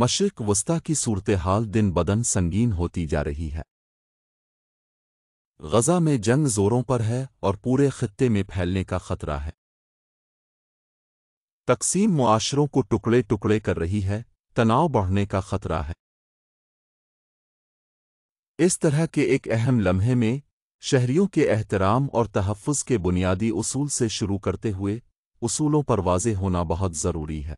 मशरक वस्ता की सूरत हाल दिन बदन संगीन होती जा रही है गजा में जंग जोरों पर है और पूरे खत्े में फैलने का खतरा है तकसीम मुआशरों को टुकड़े टुकड़े कर रही है तनाव बढ़ने का खतरा है इस तरह के एक अहम लम्हे में शहरियों के एहतराम और तहफ़ के बुनियादी उसूल से शुरू करते हुए उसूलों पर वाजे होना बहुत ज़रूरी है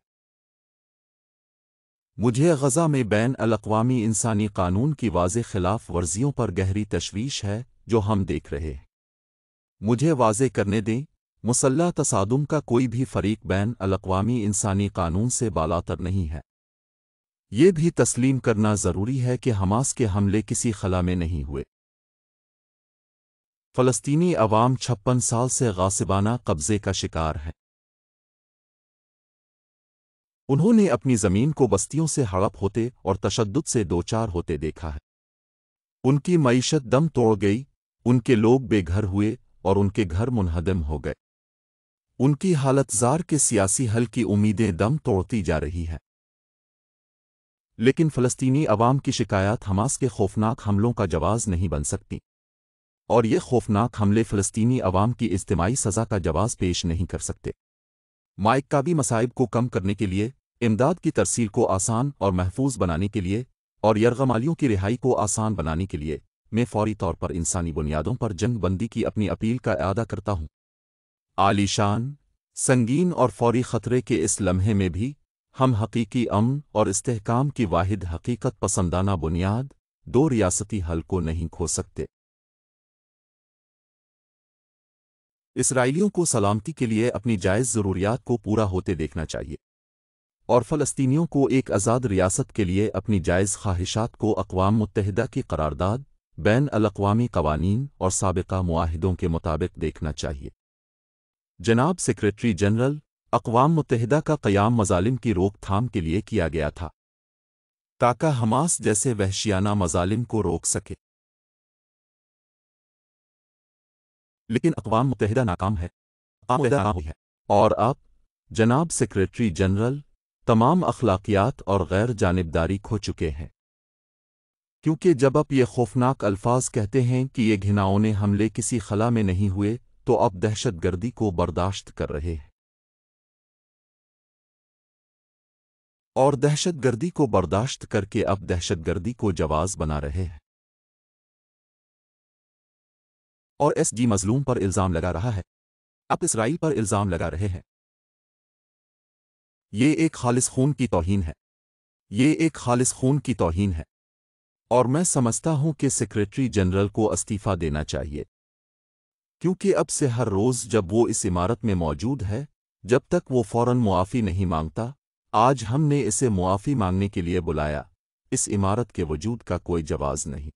मुझे गजा में बैन अलावामी इंसानी कानून की वाज खिलाफ वर्जियों पर गहरी तशवीश है जो हम देख रहे हैं मुझे वाजे करने दें मुसल्ला तसादम का कोई भी फरीक बैन अलावामी इंसानी कानून से बालातर नहीं है ये भी तस्लीम करना ज़रूरी है कि हमास के हमले किसी खला में नहीं हुए फ़लस्तीनी अवाम छप्पन साल से गासिबाना कब्ज़े का शिकार है उन्होंने अपनी ज़मीन को बस्तियों से हड़प होते और तशद से दोचार होते देखा है उनकी मीशत दम तोड़ गई उनके लोग बेघर हुए और उनके घर मुनहदम हो गए उनकी हालत जार के सियासी हल की उम्मीदें दम तोड़ती जा रही हैं लेकिन फ़लस्तीनी अवाम की शिकायत हमास के खौफनाक हमलों का जवाज़ नहीं बन सकती और ये खौफनाक हमले फ़लस्तीनी अवाम की इज्तमाही सज़ा का जवाज़ पेश नहीं कर सकते माइक का भी मसाइब को कम करने के लिए इमदाद की तरसील को आसान और महफूज बनाने के लिए और यरगमालियों की रिहाई को आसान बनाने के लिए मैं फौरी तौर पर इंसानी बुनियादों पर जंगबंदी की अपनी अपील का अदा करता हूँ आलीशान संगीन और फौरी खतरे के इस लम्हे में भी हम हकीकी अमन और इस्तेकाम की वाहिद हकीकत पसंदाना बुनियाद दो रियासती हल को नहीं खो सकते इसराइलियों को सलामती के लिए अपनी जायज़ ज़रूरियात को पूरा होते देखना चाहिए और फ़लस्तीनियों को एक आज़ाद रियासत के लिए अपनी जायज़ ख्वाहिशात को अकवाम मुतहदा की करारदाद बैन अवी कवानीन और सबका माहदों के मुताबिक देखना चाहिए जनाब सेक्रेटरी जनरल अकवाम मुतहदा का क़याम मजालिम की रोकथाम के लिए किया गया था ताका हमास जैसे वहशियाना मजालिम को रोक सके लेकिन अकवाम मुतहदा नाकाम है हुई है और अब जनाब सेक्रेटरी जनरल तमाम अखलाकियात और गैर जानबदारी खो चुके हैं क्योंकि जब आप ये खौफनाक अल्फाज कहते हैं कि ये घिनाओने हमले किसी खला में नहीं हुए तो आप दहशतगर्दी को बर्दाश्त कर रहे हैं और दहशतगर्दी को बर्दाश्त करके अब दहशतगर्दी को जवाज बना रहे हैं और एस जी मजलूम पर इल्ज़ाम लगा रहा है अब इसराइल पर इल्ज़ाम लगा रहे हैं ये एक खालिस खून की तोहन है ये एक खालिस खून की तोहन है और मैं समझता हूं कि सेक्रेटरी जनरल को इस्तीफ़ा देना चाहिए क्योंकि अब से हर रोज़ जब वो इस इमारत में मौजूद है जब तक वो फ़ौरन मुआफ़ी नहीं मांगता आज हमने इसे मुआफ़ी मांगने के लिए बुलाया इस इमारत के वजूद का कोई जवाज़ नहीं